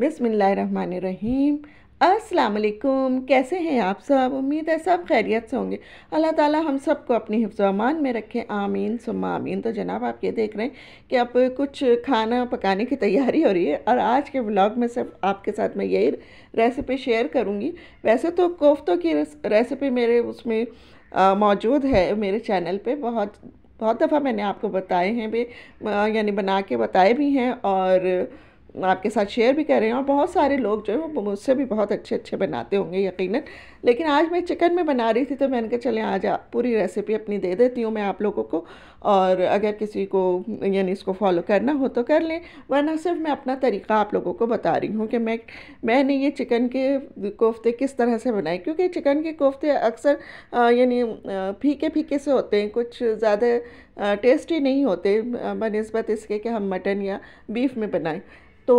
बिसमीम अस्सलाम कैसे हैं आप सब उम्मीद है सब खैरियत से होंगे अल्लाह ताला हम सब को अपनी अमान में रखें आमीन सुम आमीन तो जनाब आप ये देख रहे हैं कि अब कुछ खाना पकाने की तैयारी हो रही है और आज के ब्लॉग में सिर्फ आपके साथ मैं यही रेसिपी शेयर करूँगी वैसे तो कोफ्तों की रेसिपी मेरे उसमें मौजूद है मेरे चैनल पर बहुत बहुत दफ़ा मैंने आपको बताए हैं भी यानी बना के बताए भी हैं और आपके साथ शेयर भी कर रहे हैं और बहुत सारे लोग जो है वो मुझसे भी बहुत अच्छे अच्छे बनाते होंगे यकीनन लेकिन आज मैं चिकन में बना रही थी तो मैंने कहा चलें आज आप पूरी रेसिपी अपनी दे देती हूँ मैं आप लोगों को और अगर किसी को यानी इसको फॉलो करना हो तो कर लें वरना सिर्फ मैं अपना तरीका आप लोगों को बता रही हूँ कि मैं मैंने ये चिकन के कोफ्ते किस तरह से बनाए क्योंकि चिकन के कोफ्ते अक्सर यानी फीके फीके से होते हैं कुछ ज़्यादा टेस्टी नहीं होते बनस्बत इसके कि हम मटन या बीफ में बनाएं तो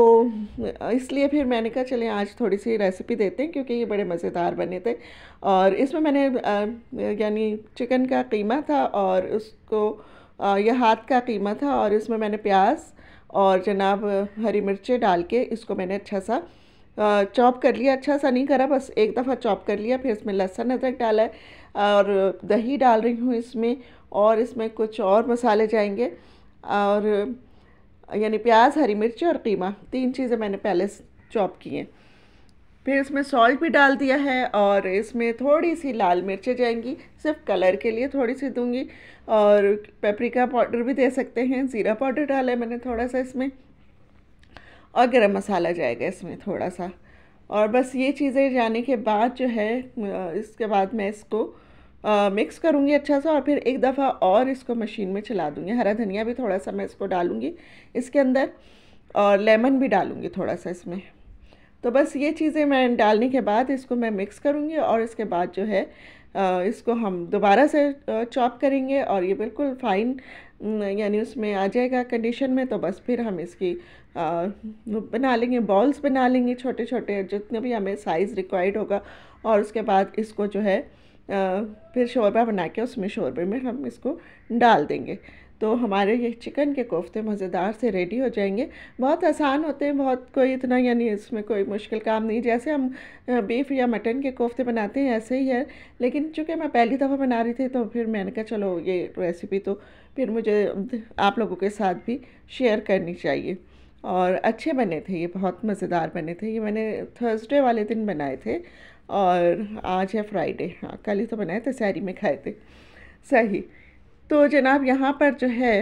इसलिए फिर मैंने कहा चलें आज थोड़ी सी रेसिपी देते हैं क्योंकि ये बड़े मज़ेदार बने थे और इसमें मैंने यानी चिकन का कीमा था और उसको यह हाथ का कीमा था और इसमें मैंने प्याज और जनाब हरी मिर्चें डाल के इसको मैंने अच्छा सा चॉप कर लिया अच्छा सा नहीं करा बस एक दफ़ा चॉप कर लिया फिर इसमें लहसुन अदरक डाला और दही डाल रही हूँ इसमें और इसमें कुछ और मसाले जाएंगे और यानी प्याज हरी मिर्च और कीमा तीन चीज़ें मैंने पहले चॉप की हैं फिर इसमें सॉल्ट भी डाल दिया है और इसमें थोड़ी सी लाल मिर्चें जाएंगी सिर्फ कलर के लिए थोड़ी सी दूंगी और पेपरिका पाउडर भी दे सकते हैं ज़ीरा पाउडर डाला है मैंने थोड़ा सा इसमें और गरम मसाला जाएगा इसमें थोड़ा सा और बस ये चीज़ें जाने के बाद जो है इसके बाद मैं इसको मिक्स करूँगी अच्छा सा और फिर एक दफ़ा और इसको मशीन में चला दूँगी हरा धनिया भी थोड़ा सा मैं इसको डालूँगी इसके अंदर और लेमन भी डालूँगी थोड़ा सा इसमें तो बस ये चीज़ें मैं डालने के बाद इसको मैं मिक्स करूँगी और इसके बाद जो है इसको हम दोबारा से चॉप करेंगे और ये बिल्कुल फाइन यानी उसमें आ जाएगा कंडीशन में तो बस फिर हम इसकी बना लेंगे बॉल्स बना लेंगे छोटे छोटे जितने भी हमें साइज़ रिक्वायर्ड होगा और उसके बाद इसको जो है फिर शोरबा बना के उसमें शोरबे में हम इसको डाल देंगे तो हमारे ये चिकन के कोफ्ते मज़ेदार से रेडी हो जाएंगे बहुत आसान होते हैं बहुत कोई इतना यानी इसमें कोई मुश्किल काम नहीं जैसे हम बीफ या मटन के कोफ्ते बनाते हैं ऐसे ही है लेकिन चूँकि मैं पहली दफ़ा बना रही थी तो फिर मैंने कहा चलो ये रेसिपी तो फिर मुझे आप लोगों के साथ भी शेयर करनी चाहिए और अच्छे बने थे ये बहुत मज़ेदार बने थे ये मैंने थर्सडे वाले दिन बनाए थे और आज है फ्राइडे हाँ कल ही तो बनाए थे सैरी में खाए थे सही तो जनाब यहाँ पर जो है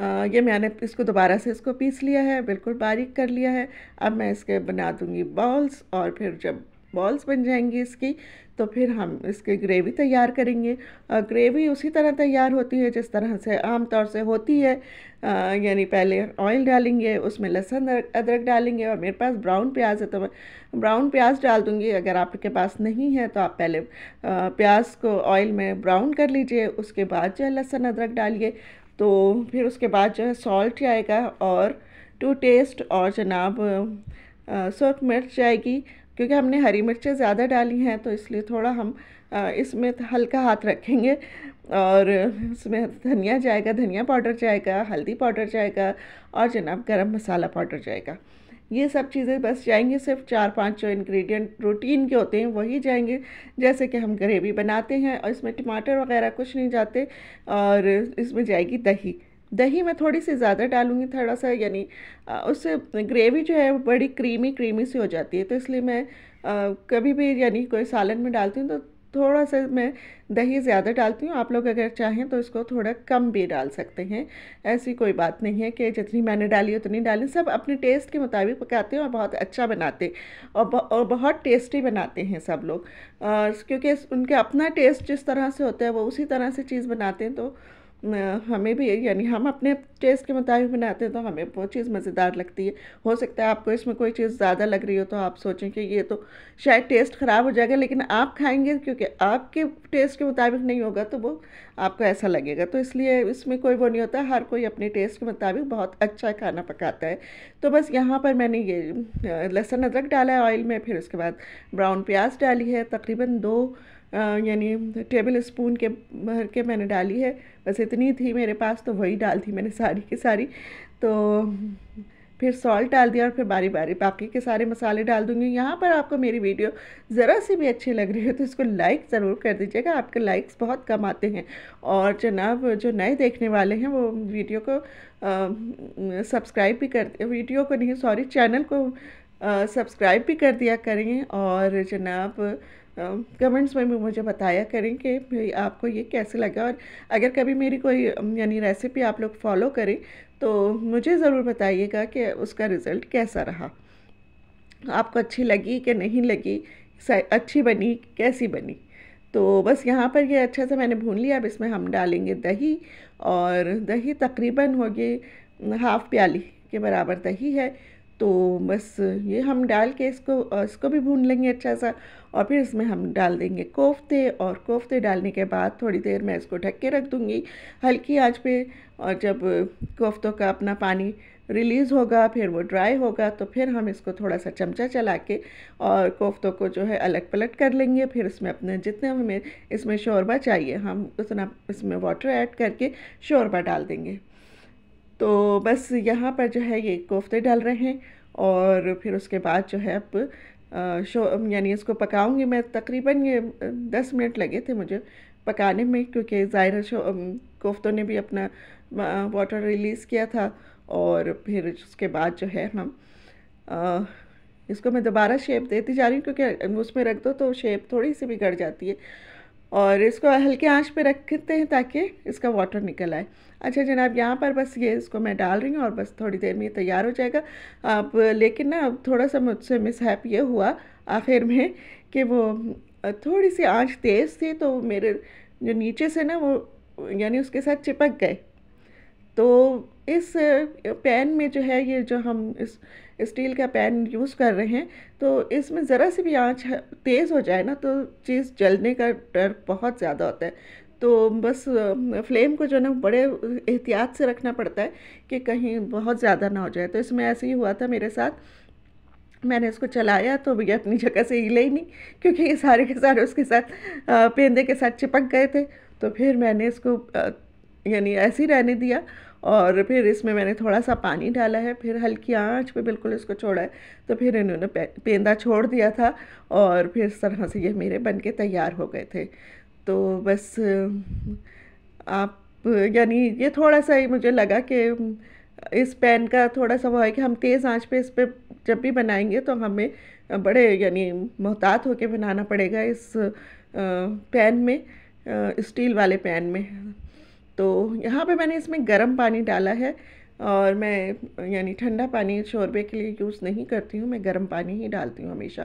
आ, ये मैंने इसको दोबारा से इसको पीस लिया है बिल्कुल बारीक कर लिया है अब मैं इसके बना दूँगी बॉल्स और फिर जब बॉल्स बन जाएंगी इसकी तो फिर हम इसकी ग्रेवी तैयार करेंगे और ग्रेवी उसी तरह तैयार होती है जिस तरह से आम तौर से होती है यानी पहले ऑयल डालेंगे उसमें लहसुन अदरक डालेंगे और मेरे पास ब्राउन प्याज है तो मैं ब्राउन प्याज डाल दूँगी अगर आपके पास नहीं है तो आप पहले प्याज को ऑयल में ब्राउन कर लीजिए उसके बाद जो है लहसुन अदरक डालिए तो फिर उसके बाद जो है सॉल्ट जाएगा और टू टेस्ट और जनाब सुरख मिर्च जाएगी क्योंकि हमने हरी मिर्चें ज़्यादा डाली हैं तो इसलिए थोड़ा हम इसमें हल्का हाथ रखेंगे और इसमें धनिया जाएगा धनिया पाउडर जाएगा हल्दी पाउडर जाएगा और जनाब गरम मसाला पाउडर जाएगा ये सब चीज़ें बस जाएंगी सिर्फ चार पांच जो इंग्रेडिएंट रूटीन के होते हैं वही जाएंगे जैसे कि हम ग्रेवी बनाते हैं और इसमें टमाटर वगैरह कुछ नहीं जाते और इसमें जाएगी दही दही मैं थोड़ी सी ज़्यादा डालूँगी थोड़ा सा यानी उससे ग्रेवी जो है वो बड़ी क्रीमी क्रीमी सी हो जाती है तो इसलिए मैं आ, कभी भी यानी कोई सालन में डालती हूँ तो थोड़ा सा मैं दही ज़्यादा डालती हूँ आप लोग अगर चाहें तो इसको थोड़ा कम भी डाल सकते हैं ऐसी कोई बात नहीं है कि जितनी मैंने डाली उतनी डाली सब अपने टेस्ट के मुताबिक पकाते हैं और बहुत अच्छा बनाते और बह, और बहुत टेस्टी बनाते हैं सब लोग क्योंकि उनके अपना टेस्ट जिस तरह से होता है वो उसी तरह से चीज़ बनाते हैं तो हमें भी यानी हम अपने टेस्ट के मुताबिक बनाते हैं तो हमें वो चीज़ मज़ेदार लगती है हो सकता है आपको इसमें कोई चीज़ ज़्यादा लग रही हो तो आप सोचें कि ये तो शायद टेस्ट ख़राब हो जाएगा लेकिन आप खाएंगे क्योंकि आपके टेस्ट के मुताबिक नहीं होगा तो वो आपको ऐसा लगेगा तो इसलिए इसमें कोई वो नहीं होता हर कोई अपने टेस्ट के मुताबिक बहुत अच्छा खाना पकाता है तो बस यहाँ पर मैंने ये लहसुन अदरक डाला है ऑयल में फिर उसके बाद ब्राउन प्याज डाली है तकरीबन दो यानी टेबल स्पून के भर के मैंने डाली है बस इतनी थी मेरे पास तो वही डाल थी मैंने सारी की सारी तो फिर सॉल्ट डाल दिया और फिर बारी बारी बाकी के सारे मसाले डाल दूंगी यहाँ पर आपको मेरी वीडियो ज़रा सी भी अच्छी लग रही है तो इसको लाइक ज़रूर कर दीजिएगा आपके लाइक्स बहुत कम आते हैं और जनाब जो नए देखने वाले हैं वो वीडियो को सब्सक्राइब भी कर वीडियो को नहीं सॉरी चैनल को सब्सक्राइब भी कर दिया करें और जनाब कमेंट्स में भी मुझे बताया करें कि भाई आपको ये कैसे लगा और अगर कभी मेरी कोई यानी रेसिपी आप लोग फॉलो करें तो मुझे ज़रूर बताइएगा कि उसका रिज़ल्ट कैसा रहा आपको अच्छी लगी कि नहीं लगी अच्छी बनी कैसी बनी तो बस यहाँ पर ये अच्छा सा मैंने भून लिया अब इसमें हम डालेंगे दही और दही तकरीबन होगी हाफ़ प्याली के बराबर दही है तो बस ये हम डाल के इसको इसको भी भून लेंगे अच्छा सा और फिर इसमें हम डाल देंगे कोफ्ते और कोफ्ते डालने के बाद थोड़ी देर मैं इसको ढक के रख दूँगी हल्की आँच पे और जब कोफ्तों का अपना पानी रिलीज़ होगा फिर वो ड्राई होगा तो फिर हम इसको थोड़ा सा चमचा चला के और कोफ्तों को जो है अलग पलट कर लेंगे फिर इसमें अपने जितने हमें इसमें शोरबा चाहिए हम उतना इसमें वाटर ऐड करके शोरबा डाल देंगे तो बस यहाँ पर जो है ये कोफ्ते डाल रहे हैं और फिर उसके बाद जो है अब शो यानी इसको पकाऊंगी मैं तकरीबन ये दस मिनट लगे थे मुझे पकाने में क्योंकि ज़ाहिर शो कोफ्तों ने भी अपना वाटर रिलीज़ किया था और फिर उसके बाद जो है हम इसको मैं दोबारा शेप देती जा रही हूँ क्योंकि उसमें रख दो तो शेप थोड़ी सी बिगड़ जाती है और इसको हल्के आंच पे रखते हैं ताकि इसका वाटर निकल आए अच्छा जनाब यहाँ पर बस ये इसको मैं डाल रही हूँ और बस थोड़ी देर में तैयार हो जाएगा आप लेकिन ना थोड़ा सा मुझसे मिसहैप ये हुआ आखिर में कि वो थोड़ी सी आंच तेज़ थी तो मेरे जो नीचे से ना वो यानी उसके साथ चिपक गए तो इस पैन में जो है ये जो हम इस स्टील का पैन यूज़ कर रहे हैं तो इसमें ज़रा सी भी आंच तेज़ हो जाए ना तो चीज़ जलने का डर बहुत ज़्यादा होता है तो बस फ्लेम को जो है ना बड़े एहतियात से रखना पड़ता है कि कहीं बहुत ज़्यादा ना हो जाए तो इसमें ऐसे ही हुआ था मेरे साथ मैंने इसको चलाया तो भैया अपनी जगह से हिले ही नहीं क्योंकि ये सारे के सारे उसके साथ पेंदे के साथ चिपक गए थे तो फिर मैंने इसको यानी ऐसे ही रहने दिया और फिर इसमें मैंने थोड़ा सा पानी डाला है फिर हल्की आंच पे बिल्कुल इसको छोड़ा है तो फिर इन्होंने पेंदा छोड़ दिया था और फिर इस तरह से ये मेरे बन के तैयार हो गए थे तो बस आप यानी ये थोड़ा सा ही मुझे लगा कि इस पैन का थोड़ा सा वो है कि हम तेज़ आंच पे इस पर जब भी बनाएंगे तो हमें बड़े यानी मोहतात होकर बनाना पड़ेगा इस पैन में स्टील वाले पैन में तो यहाँ पे मैंने इसमें गर्म पानी डाला है और मैं यानी ठंडा पानी शोरबे के लिए यूज़ नहीं करती हूँ मैं गर्म पानी ही डालती हूँ हमेशा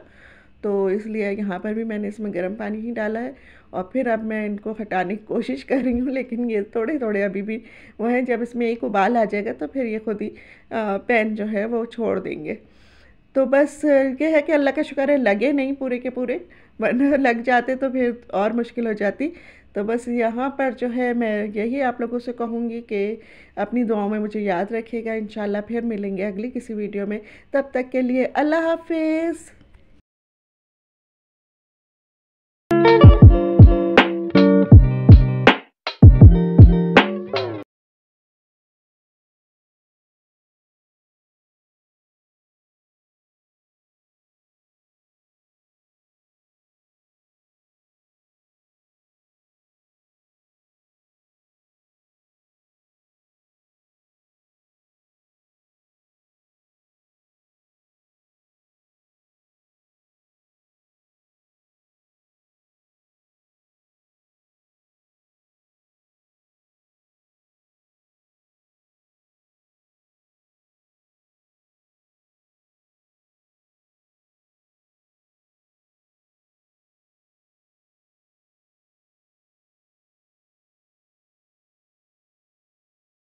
तो इसलिए यहाँ पर भी मैंने इसमें गर्म पानी ही डाला है और फिर अब मैं इनको हटाने की कोशिश कर रही हूँ लेकिन ये थोड़े थोड़े अभी भी वह हैं जब इसमें एक उबाल आ जाएगा तो फिर ये खुद ही पैन जो है वो छोड़ देंगे तो बस ये है कि अल्लाह का शुक्र है लगे नहीं पूरे के पूरे वरना लग जाते तो फिर और मुश्किल हो जाती तो बस यहाँ पर जो है मैं यही आप लोगों से कहूँगी कि अपनी दुआओं में मुझे याद रखिएगा इन फिर मिलेंगे अगली किसी वीडियो में तब तक के लिए अल्लाह हाफिज़